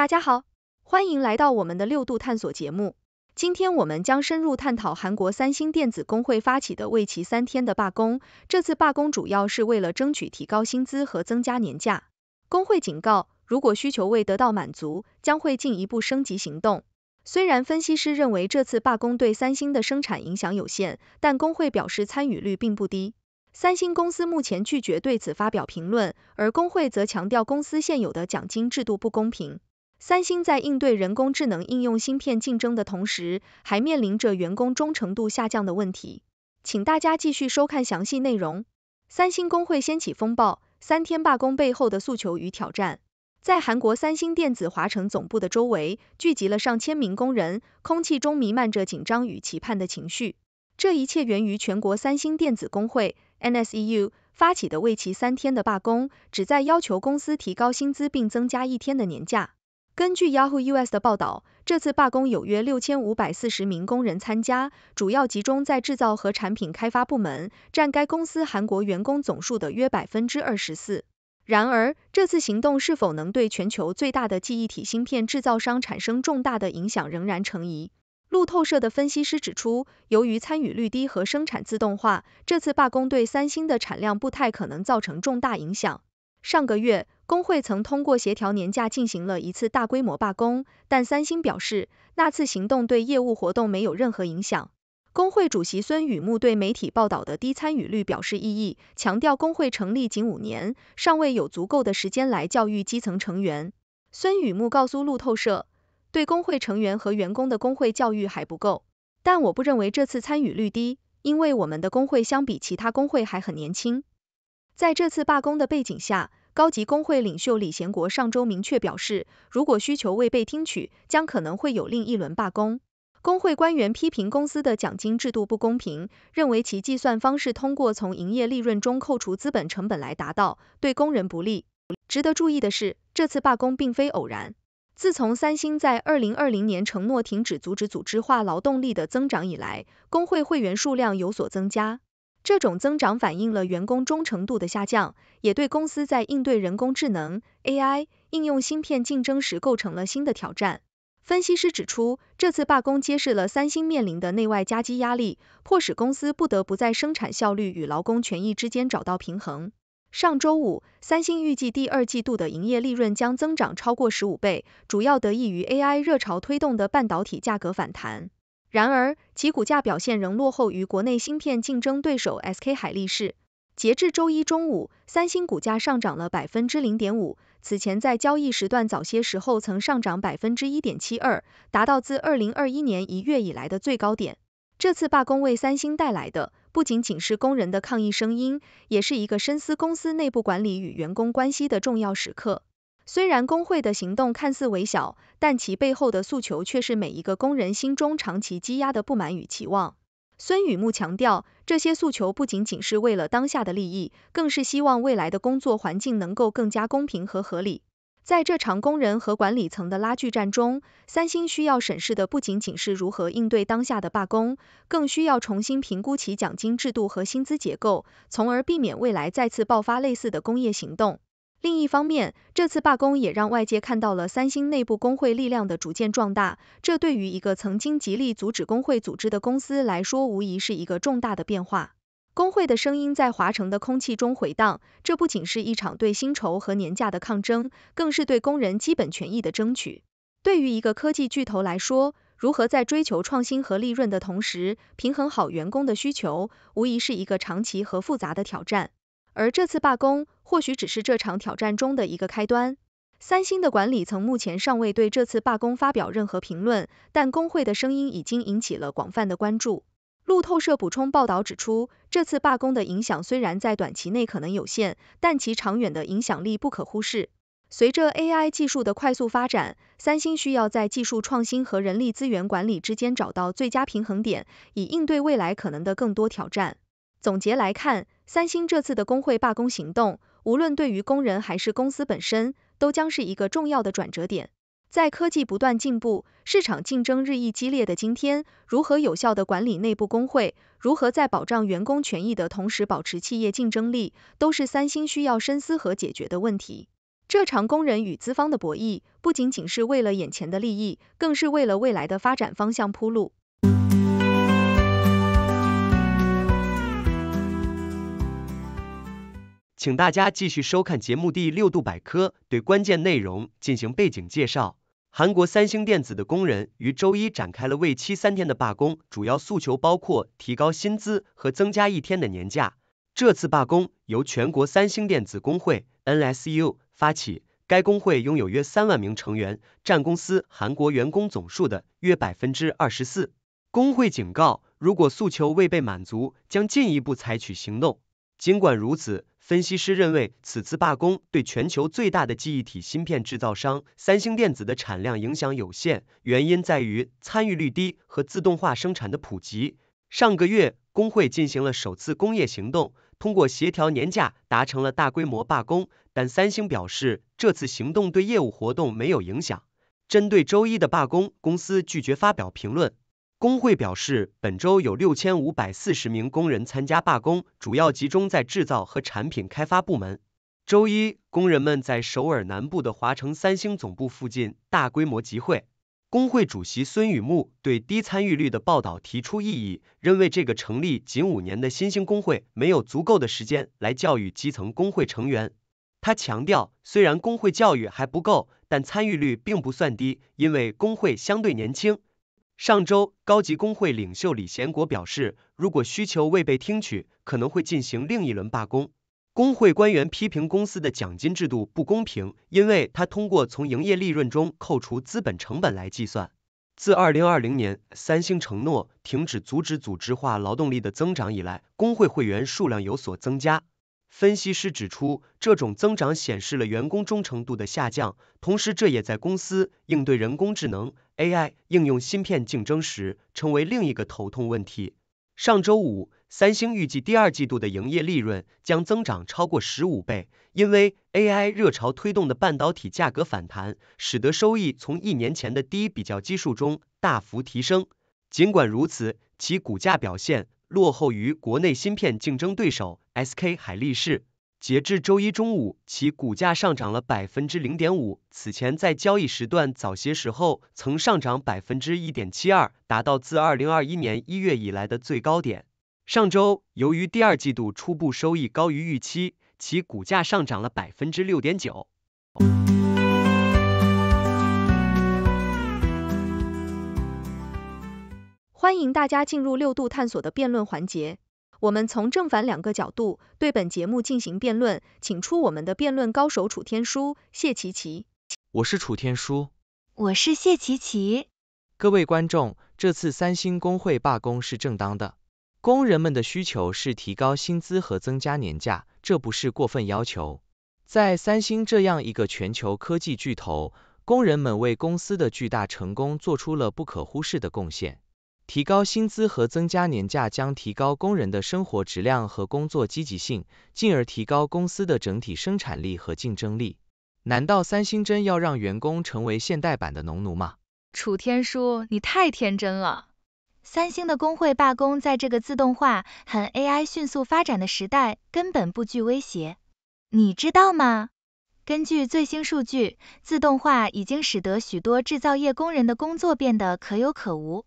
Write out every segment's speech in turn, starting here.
大家好，欢迎来到我们的六度探索节目。今天我们将深入探讨韩国三星电子工会发起的为期三天的罢工。这次罢工主要是为了争取提高薪资和增加年假。工会警告，如果需求未得到满足，将会进一步升级行动。虽然分析师认为这次罢工对三星的生产影响有限，但工会表示参与率并不低。三星公司目前拒绝对此发表评论，而工会则强调公司现有的奖金制度不公平。三星在应对人工智能应用芯片竞争的同时，还面临着员工忠诚度下降的问题。请大家继续收看详细内容。三星工会掀起风暴，三天罢工背后的诉求与挑战。在韩国三星电子华城总部的周围，聚集了上千名工人，空气中弥漫着紧张与期盼的情绪。这一切源于全国三星电子工会 （NSEU） 发起的为期三天的罢工，旨在要求公司提高薪资并增加一天的年假。根据 Yahoo US 的报道，这次罢工有约六千五百四十名工人参加，主要集中在制造和产品开发部门，占该公司韩国员工总数的约百分之二十四。然而，这次行动是否能对全球最大的记忆体芯片制造商产生重大的影响仍然成疑。路透社的分析师指出，由于参与率低和生产自动化，这次罢工对三星的产量不太可能造成重大影响。上个月，工会曾通过协调年假进行了一次大规模罢工，但三星表示那次行动对业务活动没有任何影响。工会主席孙雨木对媒体报道的低参与率表示异议，强调工会成立仅五年，尚未有足够的时间来教育基层成员。孙雨木告诉路透社，对工会成员和员工的工会教育还不够，但我不认为这次参与率低，因为我们的工会相比其他工会还很年轻。在这次罢工的背景下，高级工会领袖李贤国上周明确表示，如果需求未被听取，将可能会有另一轮罢工。工会官员批评公司的奖金制度不公平，认为其计算方式通过从营业利润中扣除资本成本来达到，对工人不利。值得注意的是，这次罢工并非偶然。自从三星在二零二零年承诺停止阻止组织化劳动力的增长以来，工会会员数量有所增加。这种增长反映了员工忠诚度的下降，也对公司在应对人工智能 （AI） 应用芯片竞争时构成了新的挑战。分析师指出，这次罢工揭示了三星面临的内外夹击压力，迫使公司不得不在生产效率与劳工权益之间找到平衡。上周五，三星预计第二季度的营业利润将增长超过十五倍，主要得益于 AI 热潮推动的半导体价格反弹。然而，其股价表现仍落后于国内芯片竞争对手 SK 海力士。截至周一中午，三星股价上涨了百分之零点五。此前在交易时段早些时候曾上涨百分之一点七二，达到自二零二一年一月以来的最高点。这次罢工为三星带来的不仅仅是工人的抗议声音，也是一个深思公司内部管理与员工关系的重要时刻。虽然工会的行动看似微小，但其背后的诉求却是每一个工人心中长期积压的不满与期望。孙雨木强调，这些诉求不仅仅是为了当下的利益，更是希望未来的工作环境能够更加公平和合理。在这场工人和管理层的拉锯战中，三星需要审视的不仅仅是如何应对当下的罢工，更需要重新评估其奖金制度和薪资结构，从而避免未来再次爆发类似的工业行动。另一方面，这次罢工也让外界看到了三星内部工会力量的逐渐壮大。这对于一个曾经极力阻止工会组织的公司来说，无疑是一个重大的变化。工会的声音在华城的空气中回荡，这不仅是一场对薪酬和年假的抗争，更是对工人基本权益的争取。对于一个科技巨头来说，如何在追求创新和利润的同时，平衡好员工的需求，无疑是一个长期和复杂的挑战。而这次罢工或许只是这场挑战中的一个开端。三星的管理层目前尚未对这次罢工发表任何评论，但工会的声音已经引起了广泛的关注。路透社补充报道指出，这次罢工的影响虽然在短期内可能有限，但其长远的影响力不可忽视。随着 AI 技术的快速发展，三星需要在技术创新和人力资源管理之间找到最佳平衡点，以应对未来可能的更多挑战。总结来看，三星这次的工会罢工行动，无论对于工人还是公司本身，都将是一个重要的转折点。在科技不断进步、市场竞争日益激烈的今天，如何有效的管理内部工会，如何在保障员工权益的同时保持企业竞争力，都是三星需要深思和解决的问题。这场工人与资方的博弈，不仅仅是为了眼前的利益，更是为了未来的发展方向铺路。请大家继续收看节目《第六度百科》，对关键内容进行背景介绍。韩国三星电子的工人于周一展开了为期三天的罢工，主要诉求包括提高薪资和增加一天的年假。这次罢工由全国三星电子工会 （NSU） 发起，该工会拥有约三万名成员，占公司韩国员工总数的约百分之二十四。工会警告，如果诉求未被满足，将进一步采取行动。尽管如此，分析师认为此次罢工对全球最大的记忆体芯片制造商三星电子的产量影响有限，原因在于参与率低和自动化生产的普及。上个月，工会进行了首次工业行动，通过协调年假达成了大规模罢工，但三星表示这次行动对业务活动没有影响。针对周一的罢工，公司拒绝发表评论。工会表示，本周有六千五百四十名工人参加罢工，主要集中在制造和产品开发部门。周一，工人们在首尔南部的华城三星总部附近大规模集会。工会主席孙雨木对低参与率的报道提出异议，认为这个成立仅五年的新兴工会没有足够的时间来教育基层工会成员。他强调，虽然工会教育还不够，但参与率并不算低，因为工会相对年轻。上周，高级工会领袖李贤国表示，如果需求未被听取，可能会进行另一轮罢工。工会官员批评公司的奖金制度不公平，因为它通过从营业利润中扣除资本成本来计算。自二零二零年三星承诺停止阻止组织化劳动力的增长以来，工会会员数量有所增加。分析师指出，这种增长显示了员工忠诚度的下降，同时这也在公司应对人工智能 （AI） 应用芯片竞争时成为另一个头痛问题。上周五，三星预计第二季度的营业利润将增长超过十五倍，因为 AI 热潮推动的半导体价格反弹，使得收益从一年前的低比较基数中大幅提升。尽管如此，其股价表现。落后于国内芯片竞争对手 SK 海力士。截至周一中午，其股价上涨了百分之零点五。此前在交易时段早些时候，曾上涨百分之一点七二，达到自二零二一年一月以来的最高点。上周，由于第二季度初步收益高于预期，其股价上涨了百分之六点九。欢迎大家进入六度探索的辩论环节，我们从正反两个角度对本节目进行辩论，请出我们的辩论高手楚天舒、谢琪琪。我是楚天舒。我是谢琪琪。各位观众，这次三星工会罢工是正当的，工人们的需求是提高薪资和增加年假，这不是过分要求。在三星这样一个全球科技巨头，工人们为公司的巨大成功做出了不可忽视的贡献。提高薪资和增加年假将提高工人的生活质量和工作积极性，进而提高公司的整体生产力和竞争力。难道三星真要让员工成为现代版的农奴吗？楚天舒，你太天真了。三星的工会罢工在这个自动化和 AI 迅速发展的时代根本不具威胁。你知道吗？根据最新数据，自动化已经使得许多制造业工人的工作变得可有可无。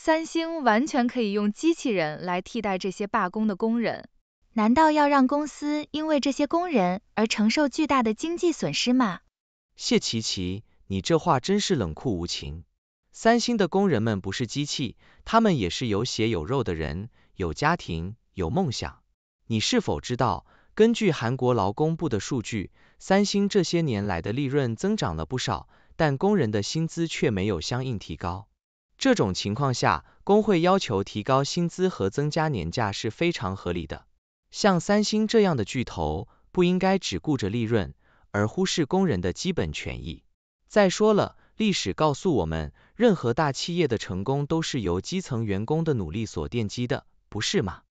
三星完全可以用机器人来替代这些罢工的工人，难道要让公司因为这些工人而承受巨大的经济损失吗？谢琪琪，你这话真是冷酷无情。三星的工人们不是机器，他们也是有血有肉的人，有家庭，有梦想。你是否知道，根据韩国劳工部的数据，三星这些年来的利润增长了不少，但工人的薪资却没有相应提高。这种情况下，工会要求提高薪资和增加年假是非常合理的。像三星这样的巨头，不应该只顾着利润而忽视工人的基本权益。再说了，历史告诉我们，任何大企业的成功都是由基层员工的努力所奠基的，不是吗？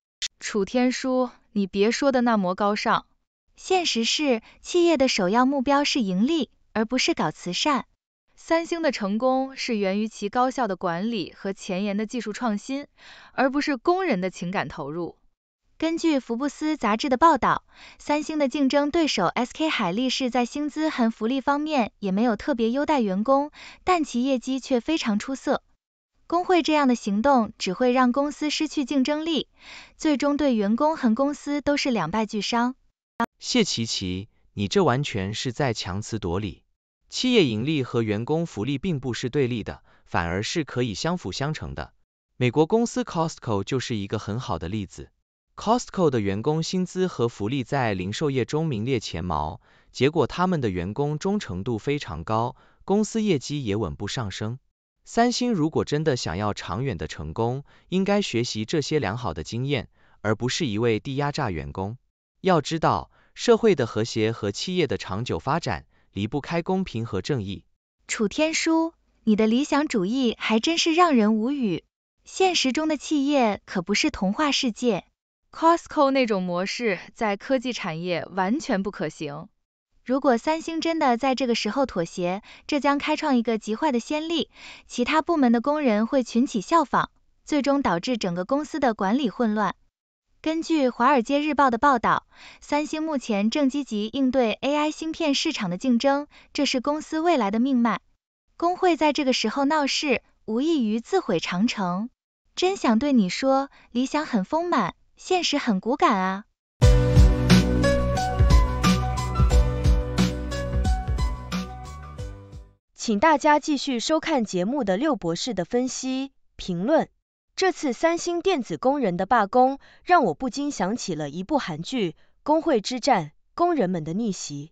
楚天舒，你别说的那么高尚，现实是，企业的首要目标是盈利，而不是搞慈善。三星的成功是源于其高效的管理和前沿的技术创新，而不是工人的情感投入。根据福布斯杂志的报道，三星的竞争对手 SK 海力士在薪资和福利方面也没有特别优待员工，但其业绩却非常出色。工会这样的行动只会让公司失去竞争力，最终对员工和公司都是两败俱伤。谢琪琪，你这完全是在强词夺理。企业盈利和员工福利并不是对立的，反而是可以相辅相成的。美国公司 Costco 就是一个很好的例子。Costco 的员工薪资和福利在零售业中名列前茅，结果他们的员工忠诚度非常高，公司业绩也稳步上升。三星如果真的想要长远的成功，应该学习这些良好的经验，而不是一味地压榨员工。要知道，社会的和谐和企业的长久发展。离不开公平和正义。楚天舒，你的理想主义还真是让人无语。现实中的企业可不是童话世界，Costco 那种模式在科技产业完全不可行。如果三星真的在这个时候妥协，这将开创一个极坏的先例，其他部门的工人会群起效仿，最终导致整个公司的管理混乱。根据《华尔街日报》的报道，三星目前正积极应对 AI 芯片市场的竞争，这是公司未来的命脉。工会在这个时候闹事，无异于自毁长城。真想对你说，理想很丰满，现实很骨感啊！请大家继续收看节目的六博士的分析评论。这次三星电子工人的罢工，让我不禁想起了一部韩剧《工会之战：工人们的逆袭》。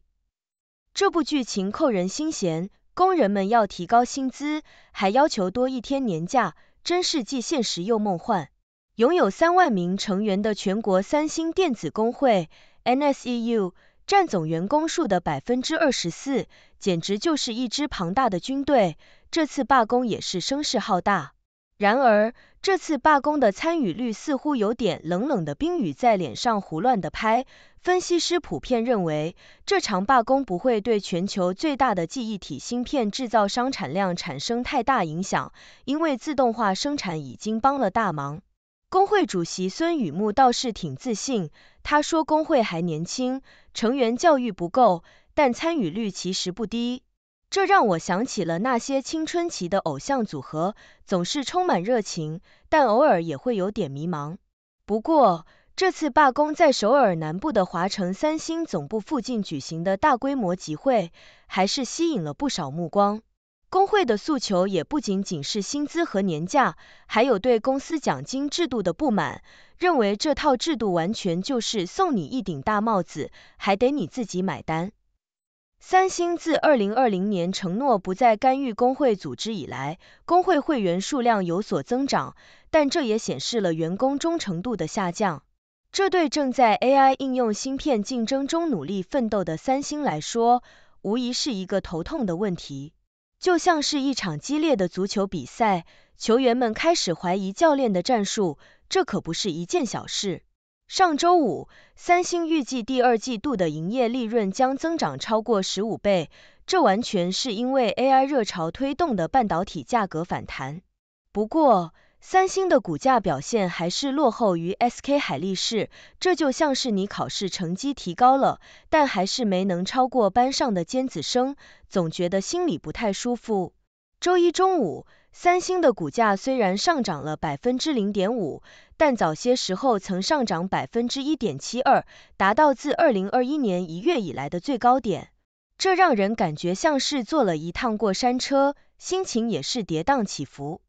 这部剧情扣人心弦，工人们要提高薪资，还要求多一天年假，真是既现实又梦幻。拥有三万名成员的全国三星电子工会 （NSEU） 占总员工数的百分之二十四，简直就是一支庞大的军队。这次罢工也是声势浩大。然而，这次罢工的参与率似乎有点冷冷的冰雨在脸上胡乱的拍。分析师普遍认为，这场罢工不会对全球最大的记忆体芯片制造商产量产生太大影响，因为自动化生产已经帮了大忙。工会主席孙雨木倒是挺自信，他说工会还年轻，成员教育不够，但参与率其实不低。这让我想起了那些青春期的偶像组合，总是充满热情，但偶尔也会有点迷茫。不过，这次罢工在首尔南部的华城三星总部附近举行的大规模集会，还是吸引了不少目光。工会的诉求也不仅仅是薪资和年假，还有对公司奖金制度的不满，认为这套制度完全就是送你一顶大帽子，还得你自己买单。三星自2020年承诺不再干预工会组织以来，工会会员数量有所增长，但这也显示了员工忠诚度的下降。这对正在 AI 应用芯片竞争中努力奋斗的三星来说，无疑是一个头痛的问题。就像是一场激烈的足球比赛，球员们开始怀疑教练的战术，这可不是一件小事。上周五，三星预计第二季度的营业利润将增长超过十五倍，这完全是因为 AI 热潮推动的半导体价格反弹。不过，三星的股价表现还是落后于 SK 海力士，这就像是你考试成绩提高了，但还是没能超过班上的尖子生，总觉得心里不太舒服。周一中午。三星的股价虽然上涨了百分之零点五，但早些时候曾上涨百分之一点七二，达到自二零二一年一月以来的最高点。这让人感觉像是坐了一趟过山车，心情也是跌宕起伏。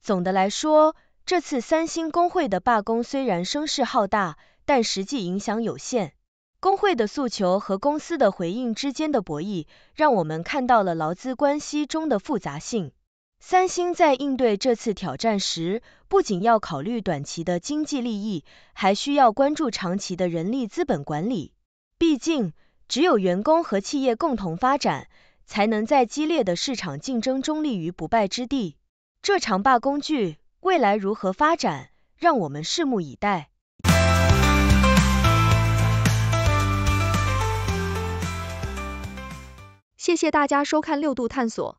总的来说，这次三星工会的罢工虽然声势浩大，但实际影响有限。工会的诉求和公司的回应之间的博弈，让我们看到了劳资关系中的复杂性。三星在应对这次挑战时，不仅要考虑短期的经济利益，还需要关注长期的人力资本管理。毕竟，只有员工和企业共同发展，才能在激烈的市场竞争中立于不败之地。这场罢工剧未来如何发展，让我们拭目以待。谢谢大家收看六度探索。